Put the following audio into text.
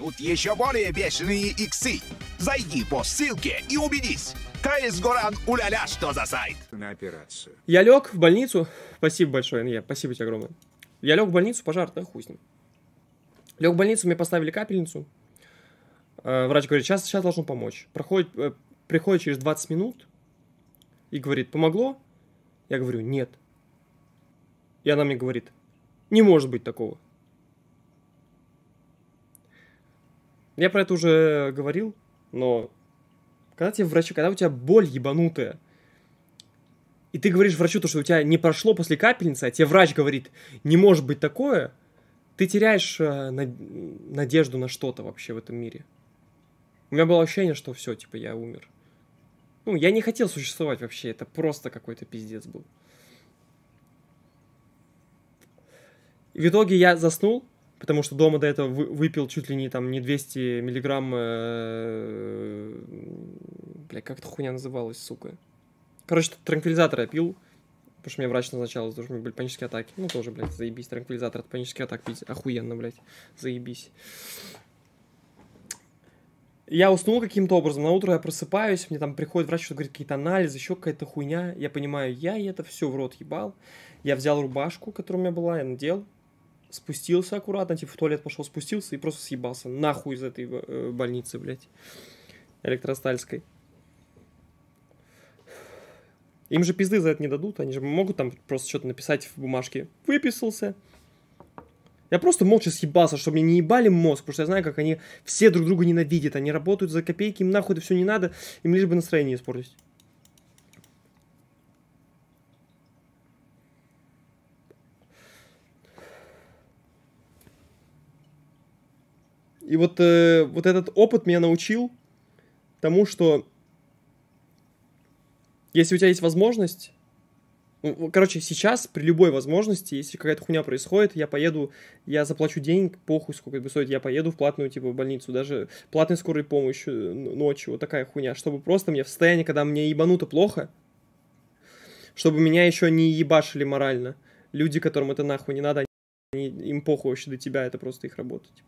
Тут еще более бешеные иксы. Зайди по ссылке и убедись. КС Горан уляля, что за сайт? На операцию. Я лег в больницу. Спасибо большое, Нье, спасибо тебе огромное. Я лег в больницу, пожар, да хуй с ним. Лег в больницу, мне поставили капельницу. Э, врач говорит, сейчас, сейчас должен помочь. Проходит, э, приходит через 20 минут и говорит, помогло? Я говорю, нет. И она мне говорит, не может быть такого. Я про это уже говорил, но когда тебе врачу, когда у тебя боль ебанутая, и ты говоришь врачу то, что у тебя не прошло после капельницы, а тебе врач говорит, не может быть такое, ты теряешь э, надежду на что-то вообще в этом мире. У меня было ощущение, что все, типа, я умер. Ну, я не хотел существовать вообще, это просто какой-то пиздец был. в итоге я заснул, потому что дома до этого выпил чуть ли не там не 200 миллиграмм... Э, бля, как эта хуйня называлась, сука? Короче, транквилизатор я пил, потому что мне врач назначал, потому что у меня были панические атаки. Ну, тоже, блядь, заебись, транквилизатор от панических атак пить. Охуенно, блядь, заебись. Я уснул каким-то образом, на утро я просыпаюсь, мне там приходит врач, что говорит, какие-то анализы, еще какая-то хуйня. Я понимаю, я это все в рот ебал. Я взял рубашку, которая у меня была, я надел, спустился аккуратно, типа в туалет пошел, спустился и просто съебался нахуй из этой э, больницы, блядь, электростальской. Им же пизды за это не дадут, они же могут там просто что-то написать в бумажке. Выписался. Я просто молча съебался, чтобы мне не ебали мозг, потому что я знаю, как они все друг друга ненавидят, они работают за копейки, им нахуй это все не надо, им лишь бы настроение испортить. И вот, э, вот этот опыт меня научил тому, что если у тебя есть возможность, короче, сейчас при любой возможности, если какая-то хуйня происходит, я поеду, я заплачу денег, похуй сколько это стоит, я поеду в платную, типа, больницу, даже платной скорой помощи ночью, вот такая хуйня, чтобы просто мне в состоянии, когда мне ебануто плохо, чтобы меня еще не ебашили морально. Люди, которым это нахуй не надо, они, им похуй вообще до тебя, это просто их работа. Типа.